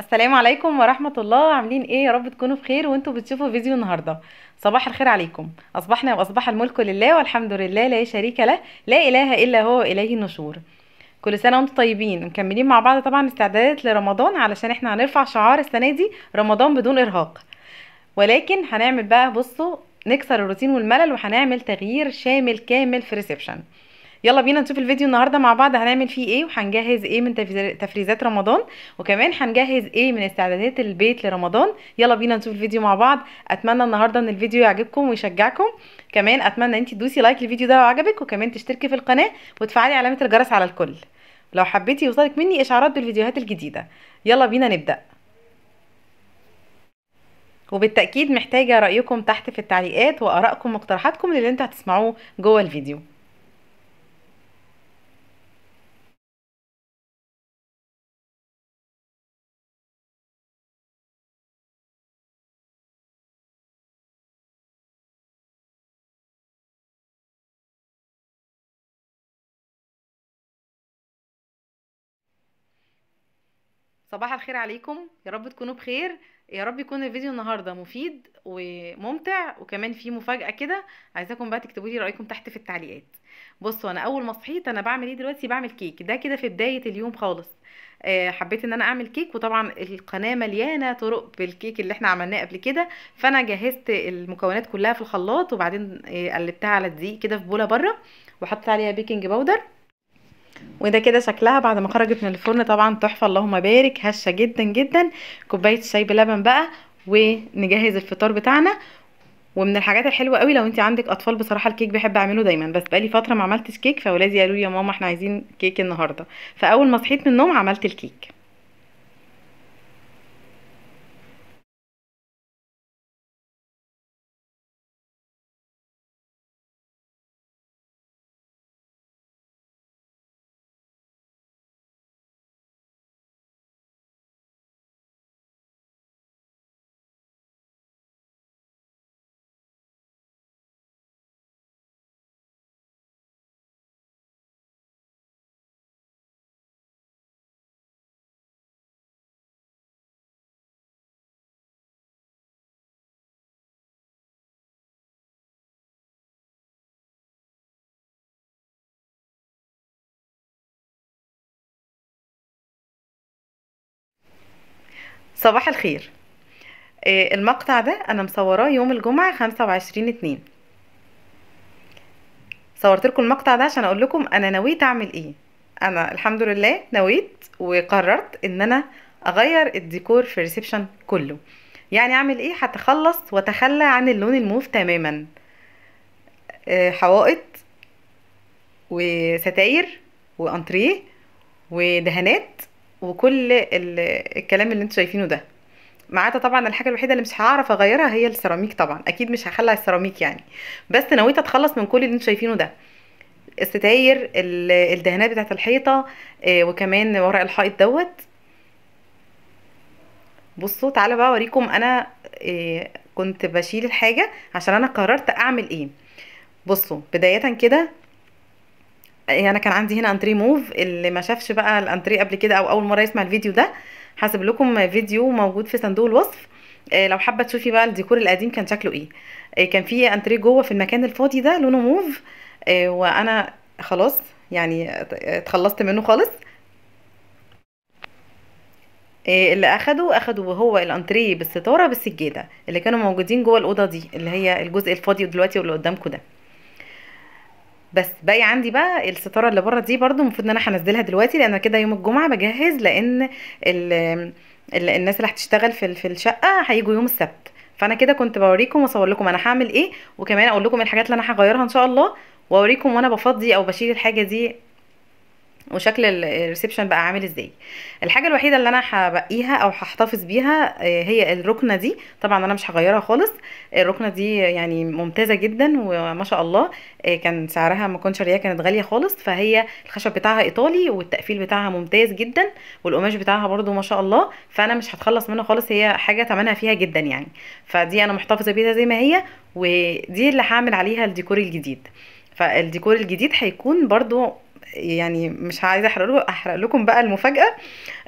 السلام عليكم ورحمة الله عاملين ايه يا رب تكونوا بخير وانتوا بتشوفوا فيديو النهاردة صباح الخير عليكم اصبحنا واصبح الملك لله والحمد لله لا شريك له لا اله الا هو اليه النشور كل سنة وانتم طيبين مكملين مع بعض طبعا استعدادات لرمضان علشان احنا هنرفع شعار السنة دي رمضان بدون ارهاق ولكن هنعمل بقى بصوا نكسر الروتين والملل وهنعمل تغيير شامل كامل في ريسبشن يلا بينا نشوف الفيديو النهارده مع بعض هنعمل فيه ايه وهنجهز ايه من تفريزات رمضان وكمان هنجهز ايه من استعدادات البيت لرمضان يلا بينا نشوف الفيديو مع بعض اتمنى النهارده ان الفيديو يعجبكم ويشجعكم كمان اتمنى انت تدوسي لايك للفيديو ده لو عجبك وكمان تشتركي في القناه وتفعلي علامه الجرس على الكل لو حبيتي يوصلك مني اشعارات بالفيديوهات الجديده يلا بينا نبدا وبالتاكيد محتاجه رايكم تحت في التعليقات وارائكم واقتراحاتكم للي انتوا هتسمعوه جوه الفيديو صباح الخير عليكم يا رب تكونوا بخير يا رب يكون الفيديو النهارده مفيد وممتع وكمان فيه مفاجاه كده عايزاكم بقى تكتبوا لي رايكم تحت في التعليقات بصوا انا اول ما صحيت انا بعمل ايه دلوقتي بعمل كيك ده كده في بدايه اليوم خالص آه، حبيت ان انا اعمل كيك وطبعا القناه مليانه طرق بالكيك اللي احنا عملناه قبل كده فانا جهزت المكونات كلها في الخلاط وبعدين آه، قلبتها على الدقيق كده في بوله بره وحطيت عليها بيكنج باودر وده كده شكلها بعد ما خرجت من الفرن طبعا تحفه اللهم بارك هشه جدا جدا كوبايه الشاي بلبن بقى ونجهز الفطار بتاعنا ومن الحاجات الحلوه قوي لو انت عندك اطفال بصراحه الكيك بحب اعمله دايما بس بقالي فتره ما عملتش كيك فاولادي قالوا لي يا ماما احنا عايزين كيك النهارده فاول ما صحيت من النوم عملت الكيك صباح الخير إيه، المقطع ده انا مصوراه يوم الجمعة خمسة وعشرين اتنين صورت لكم المقطع ده عشان اقول لكم انا نويت اعمل ايه انا الحمد لله نويت وقررت ان انا اغير الديكور في الريسبشن كله يعني اعمل ايه هتخلص واتخلى عن اللون الموف تماما إيه، حوائط وستاير وانتريه ودهانات وكل الكلام اللي انتوا شايفينه ده ما عدا طبعا الحاجه الوحيده اللي مش هعرف اغيرها هي السيراميك طبعا اكيد مش هخلع السيراميك يعني بس نويت اتخلص من كل اللي انتوا شايفينه ده الستاير الدهانات بتاعه الحيطه آه، وكمان ورق الحائط دوت بصوا تعالى بقى اوريكم انا آه، كنت بشيل الحاجه عشان انا قررت اعمل ايه بصوا بدايه كده يعني انا كان عندي هنا انتري موف اللي ما شافش بقى الانتري قبل كده او اول مره يسمع الفيديو ده هسيب لكم فيديو موجود في صندوق الوصف آه، لو حابه تشوفي بقى الديكور القديم كان شكله ايه آه، كان في انتري جوه في المكان الفاضي ده لونه موف آه، وانا خلاص يعني اتخلصت منه خالص اللي اخده اخده وهو الانتريه بالستاره بالسجاده اللي كانوا موجودين جوه الاوضه دي اللي هي الجزء الفاضي دلوقتي واللي قدامكم ده بس باقي عندي بقى الستاره اللي بره دي برده المفروض ان انا هنزلها دلوقتي لان كده يوم الجمعه بجهز لان الـ الـ الناس اللي هتشتغل في في الشقه هيجوا يوم السبت فانا كده كنت بوريكم واصور لكم انا هعمل ايه وكمان اقول لكم الحاجات اللي انا هغيرها ان شاء الله واوريكم وانا بفضي او بشيل الحاجه دي وشكل الريسبشن بقى عامل ازاي الحاجه الوحيده اللي انا هبقيها او هحتفظ بيها آه، هي الركنه دي طبعا انا مش هغيرها خالص الركنه دي يعني ممتازه جدا وما شاء الله آه، كان سعرها ما كنتش رياه كانت غاليه خالص فهي الخشب بتاعها ايطالي والتقفيل بتاعها ممتاز جدا والقماش بتاعها برده ما شاء الله فانا مش هتخلص منها خالص هي حاجه ثمنها فيها جدا يعني فدي انا محتفظه بيها زي ما هي ودي اللي هعمل عليها الديكور الجديد فالديكور الجديد هيكون برضو يعني مش عايزه احرق احرق لكم بقى المفاجاه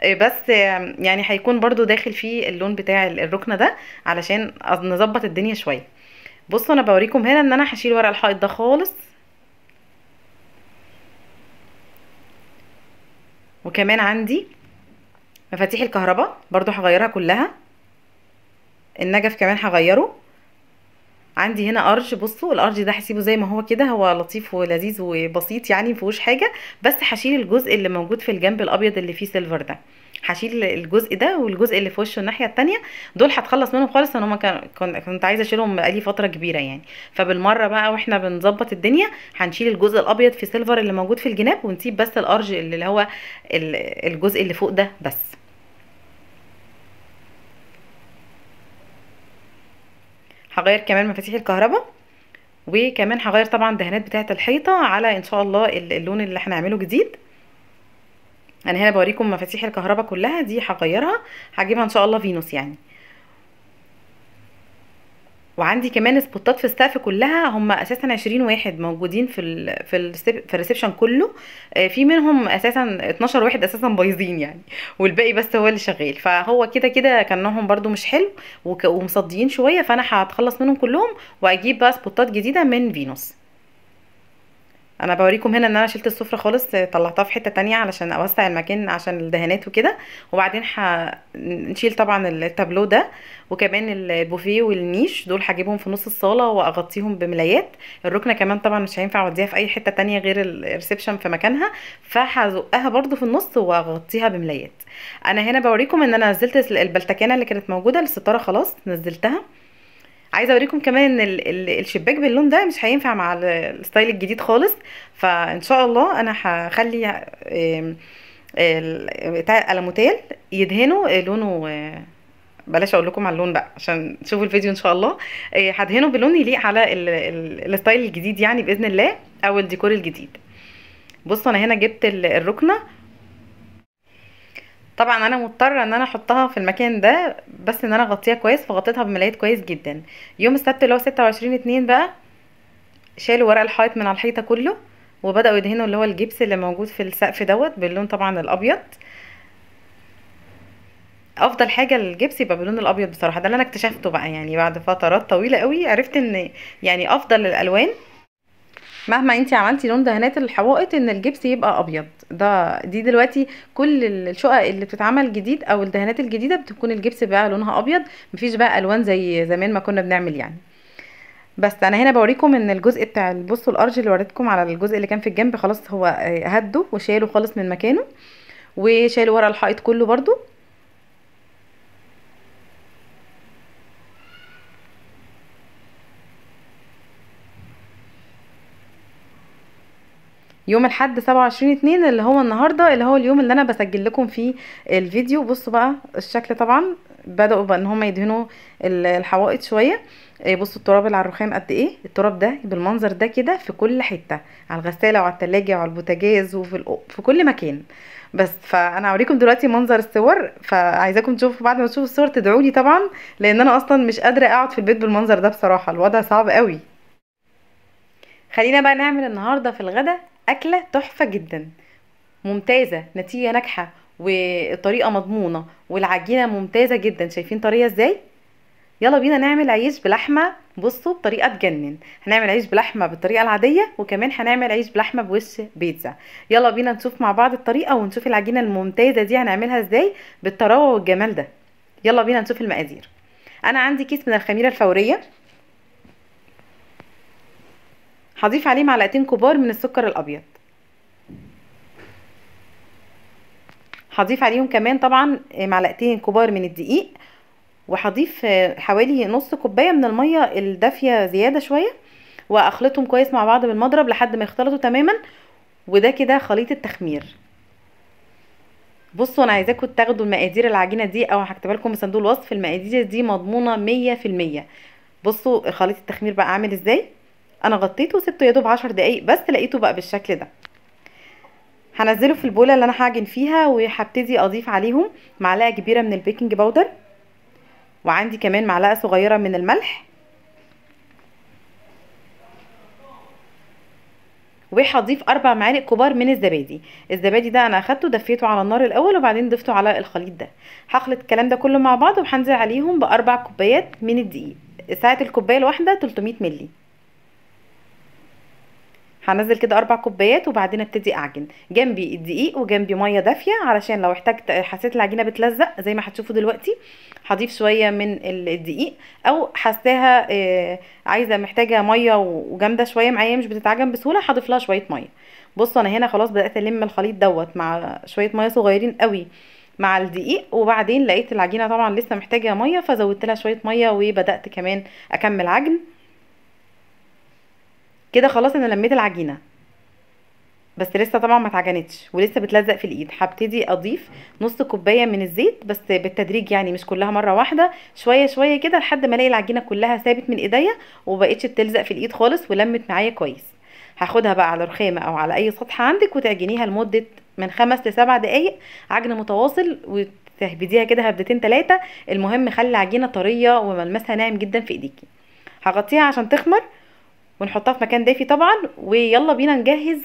إيه، بس يعني هيكون برضو داخل فيه اللون بتاع الركنه ده علشان نظبط الدنيا شويه بصوا انا بوريكم هنا ان انا هشيل ورق الحائط ده خالص وكمان عندي مفاتيح الكهرباء برضو هغيرها كلها النجف كمان هغيره عندي هنا قرش بصوا القرش ده هسيبه زي ما هو كده هو لطيف ولذيذ وبسيط يعني مفيهوش حاجه بس هشيل الجزء اللي موجود في الجنب الابيض اللي فيه سيلفر ده هشيل الجزء ده والجزء اللي في وشه الناحيه التانية دول هتخلص منهم خالص انا هما كنت عايزه اشيلهم بقالي فتره كبيره يعني فبالمره بقى واحنا بنظبط الدنيا هنشيل الجزء الابيض في سيلفر اللي موجود في الجناب ونسيب بس الارج اللي هو الجزء اللي فوق ده بس هغير كمان مفاتيح الكهرباء وكمان هغير طبعا دهانات بتاعه الحيطه على ان شاء الله اللون اللي هنعمله جديد انا هنا بوريكم مفاتيح الكهرباء كلها دي هغيرها هجيبها ان شاء الله فينوس يعني وعندي كمان سبوتات في السقف كلها هم اساسا عشرين واحد موجودين في الـ في الـ في الريسبشن كله آه، في منهم اساسا 12 واحد اساسا بايظين يعني والباقي بس هو اللي شغال فهو كده كده كان نوعهم برده مش حلو ومصديين شويه فانا هتخلص منهم كلهم واجيب بقى سبوتات جديده من فينوس انا بوريكم هنا ان انا شلت السفره خالص طلعتها في حته تانية علشان اوسع المكان عشان الدهانات وكده وبعدين هنشيل طبعا التابلو ده وكمان البوفيه والنيش دول هجيبهم في نص الصاله واغطيهم بملايات الركنه كمان طبعا مش هينفع اوديها في اي حته تانية غير الريسبشن في مكانها فهزقها برده في النص واغطيها بملايات انا هنا بوريكم ان انا نزلت البلتكانه اللي كانت موجوده الستاره خلاص نزلتها عايزه اوريكم كمان ان ال ال الشباك باللون ده مش هينفع مع الستايل الجديد خالص فان شاء الله انا هخلي بتاع الالموتيل يدهنه آه، لونه آه، بلاش اقول لكم على اللون بقى عشان تشوفوا الفيديو ان شاء الله آه، هدهنه بلون يليق على الستايل الجديد يعني باذن الله او الديكور الجديد بصوا انا هنا جبت الركنه طبعا انا مضطره ان انا احطها في المكان ده بس ان انا اغطيها كويس فغطيتها بملايات كويس جدا يوم السبت اللي هو ستة وعشرين اتنين بقى شالوا ورق الحائط من على الحيطه كله وبداوا يدهنوا اللي هو الجبس اللي موجود في السقف دوت باللون طبعا الابيض افضل حاجه الجبس يبقى باللون الابيض بصراحه ده اللي انا اكتشفته بقى يعني بعد فترات طويله قوي عرفت ان يعني افضل الالوان مهما انت عملتي لون دهانات الحوائط ان الجبس يبقى ابيض ده دي دلوقتي كل الشقق اللي بتتعمل جديد او الدهانات الجديده بتكون الجبس بقى لونها ابيض مفيش بقى الوان زي زمان ما كنا بنعمل يعني بس انا هنا بوريكم ان الجزء بتاع بصوا الارج اللي وريتكم على الجزء اللي كان في الجنب خلاص هو آه، هده وشاله خالص من مكانه وشاله ورا الحائط كله برده يوم الحد 27 2 اللي هو النهارده اللي هو اليوم اللي انا بسجل لكم فيه الفيديو بصوا بقى الشكل طبعا بداوا بقى ان هم يدهنوا الحوائط شويه إيه، بصوا التراب اللي على الرخام قد ايه التراب ده بالمنظر ده كده في كل حته على الغساله وعلى التلاجة وعلى البوتاجاز وفي في كل مكان بس فانا هوريكم دلوقتي منظر الصور فعايزاكم تشوفوا بعد ما تشوفوا الصور تدعوا لي طبعا لان انا اصلا مش قادره اقعد في البيت بالمنظر ده بصراحه الوضع صعب قوي خلينا بقى نعمل النهارده في الغدا اكله تحفه جدا ممتازه نتيجه ناجحه وطريقه مضمونه والعجينه ممتازه جدا شايفين طريقه ازاي يلا بينا نعمل عيش بلحمه بصوا بطريقه تجنن هنعمل عيش بلحمه بالطريقه العاديه وكمان هنعمل عيش بلحمه بوش بيتزا يلا بينا نشوف مع بعض الطريقه ونشوف العجينه الممتازه دي هنعملها ازاي بالطراوه والجمال ده يلا بينا نشوف المقادير انا عندي كيس من الخميره الفوريه هضيف عليه معلقتين كبار من السكر الابيض هضيف عليهم كمان طبعا معلقتين كبار من الدقيق وهضيف حوالي نص كوبايه من الميه الدافيه زياده شويه واخلطهم كويس مع بعض بالمضرب لحد ما يختلطوا تماما وده كده خليط التخمير بصوا انا عايزاكم تاخدوا المقادير العجينه دي او هكتبها لكم في صندوق الوصف المقادير دي مضمونه مية في المية بصوا خليط التخمير بقى عامل ازاي انا غطيته وسبته يا دوب 10 دقايق بس لقيته بقى بالشكل ده هنزله في البوله اللي انا هعجن فيها وهبتدي اضيف عليهم معلقه كبيره من البيكنج باودر وعندي كمان معلقه صغيره من الملح وهضيف اربع معالق كبار من الزبادي الزبادي ده انا اخدته دفيته على النار الاول وبعدين ضفته على الخليط ده هخلط الكلام ده كله مع بعض وهنزل عليهم باربع كوبايات من الدقيق ساعه الكوبايه الواحده 300 مللي هنزل كده اربع كوبايات وبعدين ابتدي اعجن جنبي الدقيق وجنبي ميه دافيه علشان لو احتجت حسيت العجينه بتلزق زي ما هتشوفوا دلوقتي هضيف شويه من الدقيق او حاساها آه، عايزه محتاجه ميه وجامده شويه معايا مش بتتعجن بسهوله هضيف لها شويه ميه بصوا انا هنا خلاص بدات الم الخليط دوت مع شويه ميه صغيرين قوي مع الدقيق وبعدين لقيت العجينه طبعا لسه محتاجه ميه فزودت لها شويه ميه وبدات كمان اكمل عجن كده خلاص انا لميت العجينه بس لسه طبعا ما اتعجنتش ولسه بتلزق في الايد هبتدي اضيف نص كوبايه من الزيت بس بالتدريج يعني مش كلها مره واحده شويه شويه كده لحد ما الاقي العجينه كلها ثابت من ايديا ومبقتش بتلزق في الايد خالص ولمت معايا كويس هاخدها بقى على رخامه او على اي سطح عندك وتعجنيها لمده من خمس لسبع دقايق عجن متواصل وتهبديها كده هبدتين تلاتة المهم خلي العجينه طريه وملمسها ناعم جدا في ايديكي هغطيها عشان تخمر ونحطها في مكان دافي طبعا ويلا بينا نجهز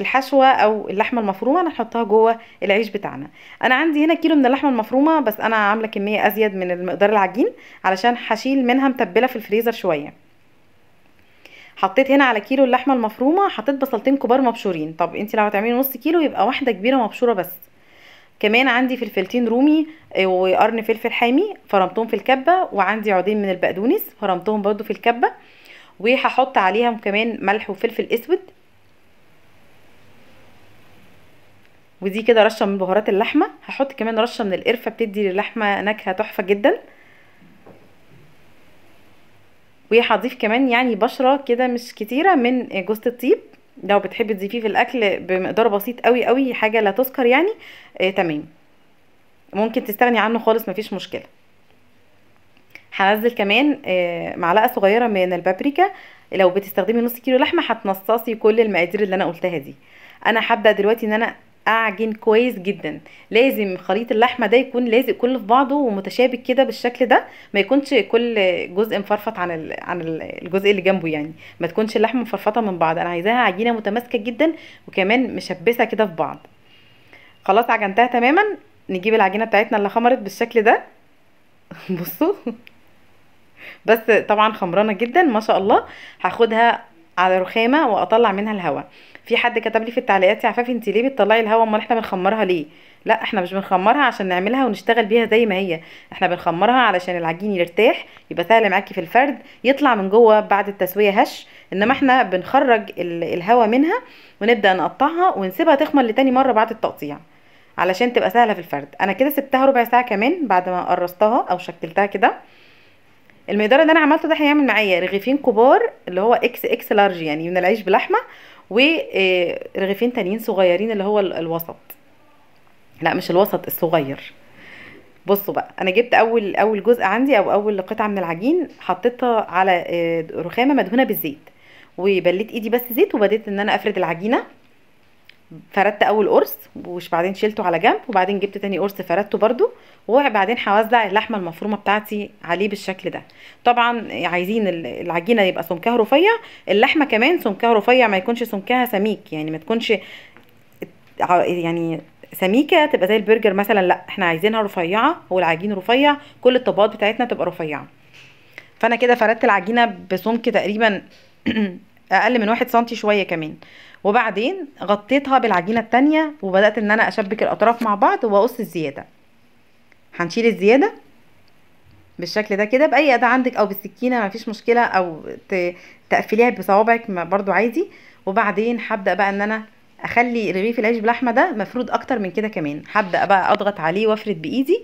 الحشوه او اللحمه المفرومه نحطها جوه العيش بتاعنا انا عندي هنا كيلو من اللحمه المفرومه بس انا عامله كميه ازيد من المقدار العجين علشان هشيل منها متبله في الفريزر شويه حطيت هنا على كيلو اللحمه المفرومه حطيت بصلتين كبار مبشورين طب انت لو هتعملي نص كيلو يبقى واحده كبيره مبشوره بس كمان عندي فلفلتين رومي آه، وقرن فلفل حامي فرمتهم في الكبه وعندي عودين من البقدونس فرمتهم برضو في الكبه وهحط عليهم كمان ملح وفلفل اسود ودي كده رشه من بهارات اللحمه هحط كمان رشه من القرفه بتدي للحمه نكهه تحفه جدا وهضيف كمان يعني بشره كده مش كتيره من جوز الطيب لو بتحبي تضيفيه في الاكل بمقدار بسيط قوي قوي حاجه لا تذكر يعني آه تمام ممكن تستغني عنه خالص مفيش مشكله هنزل كمان آه، معلقه صغيره من البابريكا لو بتستخدمي نص كيلو لحمه هتنصصي كل المقادير اللي انا قلتها دي انا هبدا دلوقتي ان انا اعجن كويس جدا لازم خليط اللحمه ده يكون لازق كله في بعضه ومتشابك كده بالشكل ده ما يكونش كل جزء مفرفط عن عن الجزء اللي جنبه يعني ما تكونش اللحمه مفرفطه من بعض انا عايزاها عجينه متماسكه جدا وكمان مشبسه كده في بعض خلاص عجنتها تماما نجيب العجينه بتاعتنا اللي خمرت بالشكل ده بصوا بس طبعا خمرانه جدا ما شاء الله هاخدها على رخامه واطلع منها الهواء في حد كتب لي في التعليقات يا عفافي انت ليه بتطلعي الهواء امال احنا بنخمرها ليه لا احنا مش بنخمرها عشان نعملها ونشتغل بيها زي ما هي احنا بنخمرها علشان العجين يرتاح يبقى سهل معاكي في الفرد يطلع من جوه بعد التسويه هش انما احنا بنخرج الهواء منها ونبدا نقطعها ونسيبها تخمر لتاني مره بعد التقطيع علشان تبقى سهله في الفرد انا كده سبتها ربع ساعه كمان بعد ما قرصتها او شكلتها كده الميدار اللي انا عملته ده هيعمل معايا رغيفين كبار اللي هو اكس اكس لارج يعني من العيش بلحمه ورغيفين آه، تانيين صغيرين اللي هو الوسط لا مش الوسط الصغير بصوا بقى انا جبت اول اول جزء عندي او اول قطعه من العجين حطيتها على آه، رخامه مدهونه بالزيت وبليت ايدي بس زيت وبدأت ان انا افرد العجينه فردت اول قرص وبعدين شلته على جنب وبعدين جبت تاني قرص فردته برضو وبعدين هوزع اللحمه المفرومه بتاعتي عليه بالشكل ده طبعا عايزين العجينه يبقى سمكها رفيع اللحمه كمان سمكها رفيع ما يكونش سمكها سميك يعني ما تكونش يعني سميكه تبقى زي البرجر مثلا لا احنا عايزينها رفيعه والعجين رفيع كل الطبقات بتاعتنا تبقى رفيعه فانا كده فردت العجينه بسمك تقريبا اقل من واحد سنتي شويه كمان وبعدين غطيتها بالعجينه التانية وبدات ان انا اشبك الاطراف مع بعض واقص الزياده هنشيل الزياده بالشكل ده كده باي اداه عندك او بالسكينه مفيش مشكله او تقفليها بصوابعك برضو عادي وبعدين هبدا بقى ان انا اخلي رغيف العيش باللحمه ده مفرود اكتر من كده كمان هبدا بقى اضغط عليه وافرد بايدي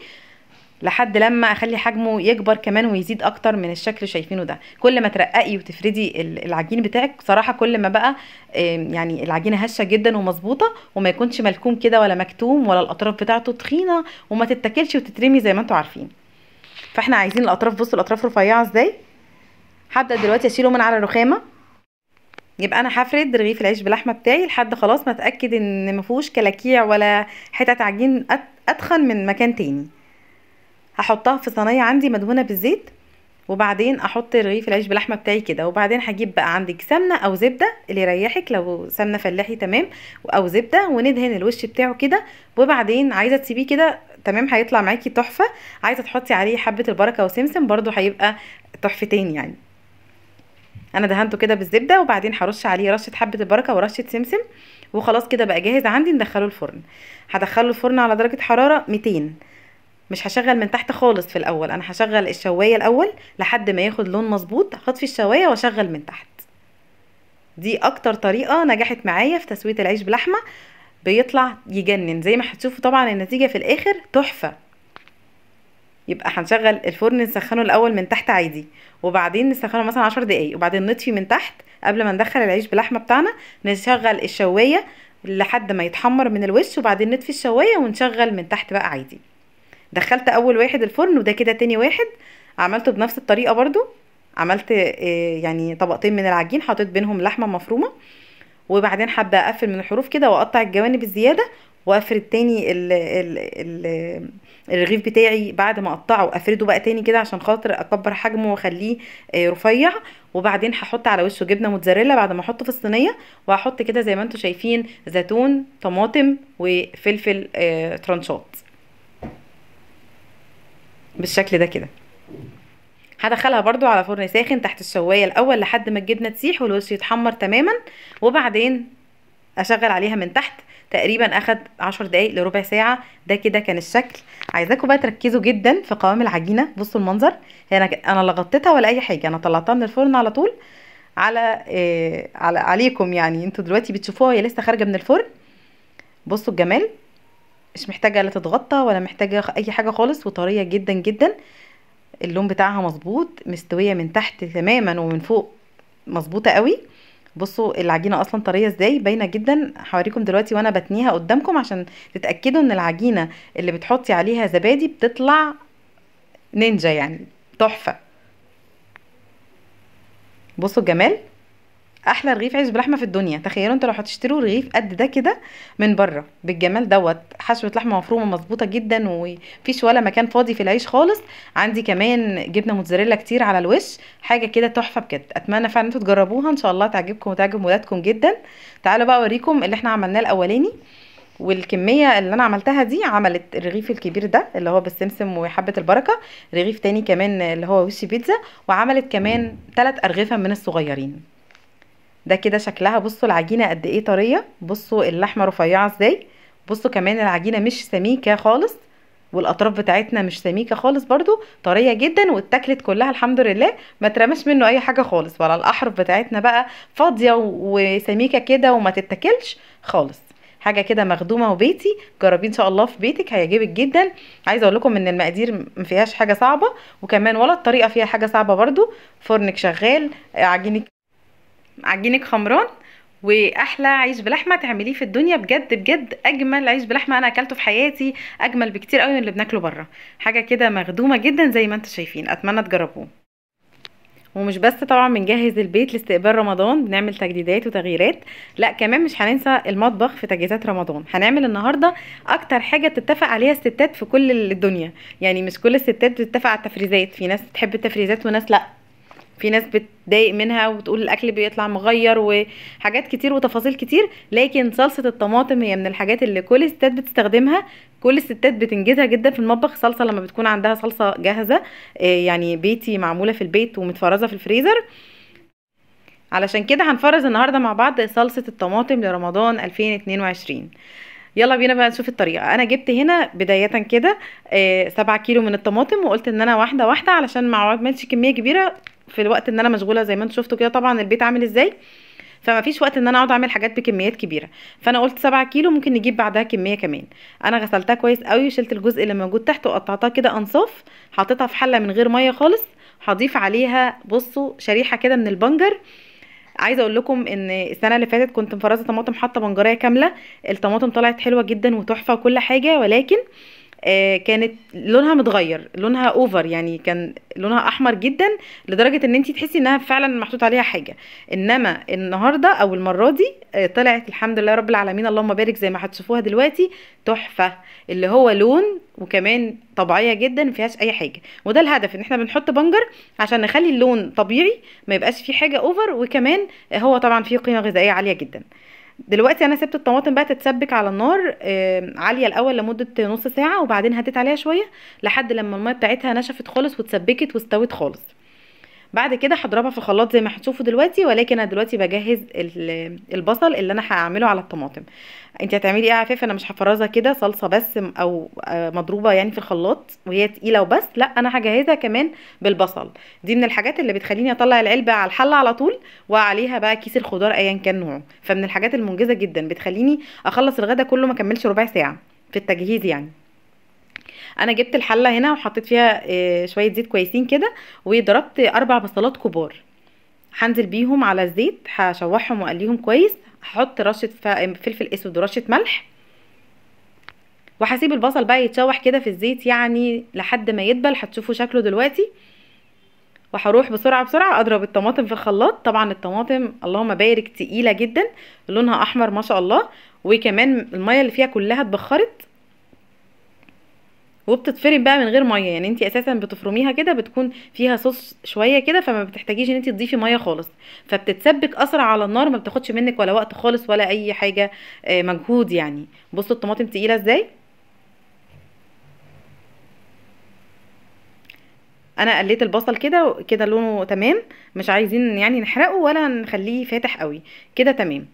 لحد لما اخلي حجمه يكبر كمان ويزيد اكتر من الشكل شايفينه ده كل ما ترققي وتفردي العجين بتاعك صراحه كل ما بقى يعني العجينه هشه جدا ومظبوطه وما يكونش ملكوم كده ولا مكتوم ولا الاطراف بتاعته تخينه وما تتاكلش وتترمي زي ما انتم عارفين فاحنا عايزين الاطراف بصوا الاطراف رفيعه ازاي هبدا دلوقتي اشيله من على الرخامه يبقى انا هفرد رغيف العيش باللحمه بتاعي لحد خلاص ما اتاكد ان ما فيهوش كلاكيع ولا حتت عجين اتخن من مكان تاني هحطها في صينيه عندي مدهونه بالزيت وبعدين احط رغيف العيش باللحمه بتاعي كده وبعدين هجيب بقى عندك سمنه او زبده اللي يريحك لو سمنه فلاحي تمام او زبده وندهن الوش بتاعه كده وبعدين عايزه تسيبيه كده تمام هيطلع معاكي تحفه عايزه تحطي عليه حبه البركه وسمسم برده هيبقى تحفتين يعني انا دهنته كده بالزبده وبعدين هرش عليه رشه حبه البركه ورشه سمسم وخلاص كده بقى جاهز عندي ندخله الفرن هدخله الفرن على درجه حراره 200 مش هشغل من تحت خالص في الاول انا هشغل الشوايه الاول لحد ما ياخد لون مظبوط هطفي الشوايه واشغل من تحت دي اكتر طريقه نجحت معايا في تسويه العيش بلحمه بيطلع يجنن زي ما هتشوفوا طبعا النتيجه في الاخر تحفه يبقى هنشغل الفرن نسخنه الاول من تحت عادي وبعدين نسخنه مثلا عشر دقايق وبعدين نطفي من تحت قبل ما ندخل العيش بلحمه بتاعنا نشغل الشوايه لحد ما يتحمر من الوش وبعدين نطفي الشوايه ونشغل من تحت بقى عادي دخلت اول واحد الفرن وده كده تاني واحد عملته بنفس الطريقه برضو عملت آه، يعني طبقتين من العجين حطيت بينهم لحمه مفرومه وبعدين هبدا اقفل من الحروف كده واقطع الجوانب الزياده وافرد تاني ال ال ال الرغيف بتاعي بعد ما اقطعه افرده بقى تاني كده عشان خاطر اكبر حجمه واخليه آه، رفيع وبعدين هحط على وشه جبنه موتزاريلا بعد ما احطه في الصينيه وهحط كده زي ما انتم شايفين زيتون طماطم وفلفل آه، ترانشات بالشكل ده كده هدخلها برضو على فرن ساخن تحت الشوايه الاول لحد ما الجبنه تسيح والوش يتحمر تماما وبعدين اشغل عليها من تحت تقريبا اخد عشر دقايق لربع ساعه ده كده كان الشكل عايزاكم بقى تركزوا جدا في قوام العجينه بصوا المنظر هي انا انا لا غطيتها ولا اي حاجه انا طلعتها من الفرن على طول على إيه على عليكم يعني انتوا دلوقتي بتشوفوها هي لسه خارجه من الفرن بصوا الجمال مش محتاجه لا تتغطى ولا محتاجه اي حاجه خالص وطريه جدا جدا اللون بتاعها مظبوط مستويه من تحت تماما ومن فوق مظبوطه قوي بصوا العجينه اصلا طريه ازاي باينه جدا هوريكم دلوقتي وانا بتنيها قدامكم عشان تتاكدوا ان العجينه اللي بتحطي عليها زبادي بتطلع نينجا يعني تحفه بصوا الجمال احلى رغيف عيش بلحمه في الدنيا تخيلوا انتوا لو هتشتروا رغيف قد ده كده من بره بالجمال دوت حشوه لحمه مفرومه مظبوطه جدا ومفيش ولا مكان فاضي في العيش خالص عندي كمان جبنه موتزاريلا كتير على الوش حاجه كده تحفه بجد اتمنى فعلا انتوا تجربوها ان شاء الله تعجبكم وتعجب ولادكم جدا تعالوا بقى اوريكم اللي احنا عملناه الاولاني والكمية اللي انا عملتها دي عملت الرغيف الكبير ده اللي هو بالسمسم وحبة البركة رغيف تاني كمان اللي هو وش بيتزا وعملت كمان ثلاث ارغفة من الصغيرين ده كده شكلها بصوا العجينه قد ايه طريه بصوا اللحمه رفيعه ازاي بصوا كمان العجينه مش سميكه خالص والاطراف بتاعتنا مش سميكه خالص برضو طريه جدا واتاكلت كلها الحمد لله ما ترمش منه اي حاجه خالص ولا الاحرف بتاعتنا بقى فاضيه وسميكه كده وما تتاكلش خالص حاجه كده مخدومه وبيتي جربيه ان شاء الله في بيتك هيعجبك جدا عايزه اقول لكم ان المقادير ما فيهاش حاجه صعبه وكمان ولا الطريقه فيها حاجه صعبه برضو فرنك شغال عجينك عجينك خمران واحلى عيش بلحمه تعمليه في الدنيا بجد بجد اجمل عيش بلحمه انا اكلته في حياتي اجمل بكتير قوي من اللي بناكله بره حاجه كده مخدومه جدا زي ما انتم شايفين اتمنى تجربوه ومش بس طبعا بنجهز البيت لاستقبال رمضان بنعمل تجديدات وتغييرات لا كمان مش هننسى المطبخ في تجهيزات رمضان هنعمل النهارده اكتر حاجه تتفق عليها الستات في كل الدنيا يعني مش كل الستات بتتفق على التفريزات في ناس تحب التفريزات وناس لا في ناس بتضايق منها وتقول الاكل بيطلع مغير وحاجات كتير وتفاصيل كتير لكن صلصه الطماطم هي من الحاجات اللي كل الستات بتستخدمها كل الستات بتنجزها جدا في المطبخ صلصه لما بتكون عندها صلصه جاهزه آه، يعني بيتي معموله في البيت ومتفرزه في الفريزر علشان كده هنفرز النهارده مع بعض صلصه الطماطم لرمضان 2022 يلا بينا بقى نشوف الطريقه انا جبت هنا بدايه كده آه، سبعة كيلو من الطماطم وقلت ان انا واحده واحده علشان ما اعملش كميه كبيره في الوقت ان انا مشغوله زي ما انتم شفتوا كده طبعا البيت عامل ازاي فما فيش وقت ان انا اقعد اعمل حاجات بكميات كبيره فانا قلت 7 كيلو ممكن نجيب بعدها كميه كمان انا غسلتها كويس قوي وشلت الجزء اللي موجود تحت وقطعتها كده انصاف حطيتها في حله من غير ميه خالص هضيف عليها بصوا شريحه كده من البنجر عايزه اقول لكم ان السنه اللي فاتت كنت مفرزه طماطم حاطه بنجريه كامله الطماطم طلعت حلوه جدا وتحفه وكل حاجه ولكن آه، كانت لونها متغير لونها اوفر يعني كان لونها احمر جدا لدرجه ان انت تحسي انها فعلا محطوط عليها حاجه انما النهارده او المره دي آه، طلعت الحمد لله رب العالمين اللهم بارك زي ما هتشوفوها دلوقتي تحفه اللي هو لون وكمان طبيعيه جدا ما فيهاش اي حاجه وده الهدف ان احنا بنحط بنجر عشان نخلي اللون طبيعي ما يبقاش فيه حاجه اوفر وكمان هو طبعا فيه قيمه غذائيه عاليه جدا دلوقتي انا سبت الطماطم بقى تتسبك على النار عاليه الاول لمده نص ساعه وبعدين هديت عليها شويه لحد لما الميه بتاعتها نشفت خالص واتسبكت واستوت خالص بعد كده هضربها في خلاط زي ما هتشوفوا دلوقتي ولكن انا دلوقتي بجهز البصل اللي انا هعمله على الطماطم انت هتعملي ايه عفاف انا مش هفرزها كده صلصه بس او آه، مضروبه يعني في الخلاط وهي تقيله وبس لا انا هجهزها كمان بالبصل دي من الحاجات اللي بتخليني اطلع العلبه على الحله على طول وعليها بقى كيس الخضار ايا كان نوعه فمن الحاجات المنجزه جدا بتخليني اخلص الغدا كله ما كملش ربع ساعه في التجهيز يعني انا جبت الحله هنا وحطيت فيها آه، شويه زيت كويسين كده وضربت اربع بصلات كبار هنزل بيهم على الزيت هشوحهم واقليهم كويس هحط رشه فلفل اسود ورشه ملح وهسيب البصل بقى يتشوح كده في الزيت يعني لحد ما يدبل هتشوفوا شكله دلوقتي وهروح بسرعه بسرعه اضرب الطماطم في الخلاط طبعا الطماطم اللهم بارك تقيله جدا لونها احمر ما شاء الله وكمان الميه اللي فيها كلها اتبخرت وبتتفرم بقى من غير ميه يعني انت اساسا بتفرميها كده بتكون فيها صوص شويه كده فما بتحتاجيش ان انت تضيفي ميه خالص فبتتسبك اسرع على النار ما بتاخدش منك ولا وقت خالص ولا اي حاجه آه، مجهود يعني بصوا الطماطم تقيله ازاي انا قليت البصل كده كده لونه تمام مش عايزين يعني نحرقه ولا نخليه فاتح قوي كده تمام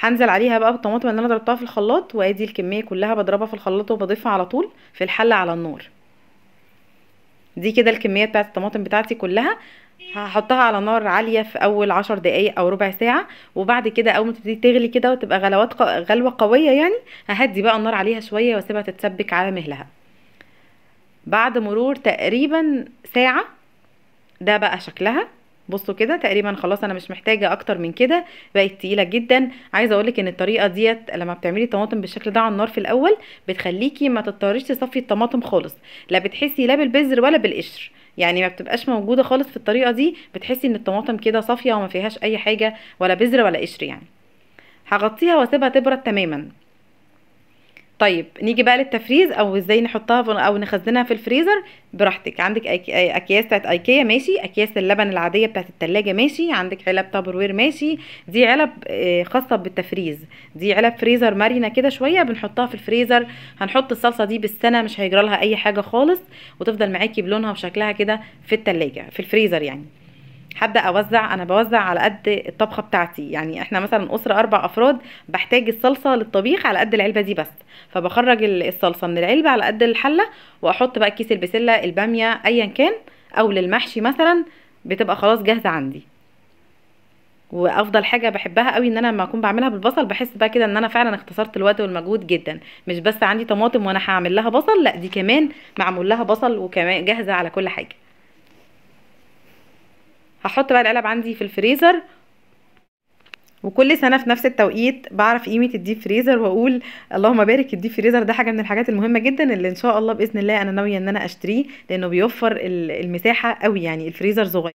هنزل عليها بقى بالطماطم اللي انا ضربتها في الخلاط وادي الكميه كلها بضربها في الخلاط وبضيفها على طول في الحله على النار دي كده الكميه بتاعه الطماطم بتاعتي كلها هحطها على نار عاليه في اول عشر دقايق او ربع ساعه وبعد كده اول ما تبتدي تغلي كده وتبقى غلوات غلوه قويه يعني ههدي بقى النار عليها شويه واسيبها تتسبك على مهلها بعد مرور تقريبا ساعه ده بقى شكلها بصوا كده تقريبا خلاص انا مش محتاجه اكتر من كده بقت تقيله جدا عايزه اقولك ان الطريقه ديت لما بتعملي الطماطم بالشكل ده على النار في الاول بتخليكي ما تضطريش تصفي الطماطم خالص لا بتحسي لا بالبذر ولا بالقشر يعني ما بتبقاش موجوده خالص في الطريقه دي بتحسي ان الطماطم كده صافيه وما فيهاش اي حاجه ولا بذر ولا قشر يعني هغطيها واسيبها تبرد تماما طيب نيجي بقى للتفريز او ازاي نحطها او نخزنها في الفريزر براحتك عندك اكياس بتاعت ايكيا ماشي اكياس اللبن العاديه بتاعت التلاجة ماشي عندك علب تابروير ماشي دي علب آه، خاصه بالتفريز دي علب فريزر مرنه كده شويه بنحطها في الفريزر هنحط الصلصه دي بالسنه مش هيجرى لها اي حاجه خالص وتفضل معاكي بلونها وشكلها كده في التلاجة في الفريزر يعني هبدا اوزع انا بوزع على قد الطبخه بتاعتي يعني احنا مثلا اسره اربع افراد بحتاج الصلصه للطبيخ على قد العلبه دي بس فبخرج الصلصه من العلبه على قد الحله واحط بقى كيس البسله الباميه ايا كان او للمحشي مثلا بتبقى خلاص جاهزه عندي وافضل حاجه بحبها قوي ان انا لما اكون بعملها بالبصل بحس بقى كده ان انا فعلا اختصرت الوقت والمجهود جدا مش بس عندي طماطم وانا هعمل لها بصل لا دي كمان معمول لها بصل وكمان جاهزه على كل حاجه هحط بقى العلب عندي في الفريزر وكل سنه في نفس التوقيت بعرف قيمه الديب فريزر واقول اللهم بارك الديب فريزر ده حاجه من الحاجات المهمه جدا اللي ان شاء الله باذن الله انا ناويه ان انا اشتريه لانه بيوفر المساحه قوي يعني الفريزر صغير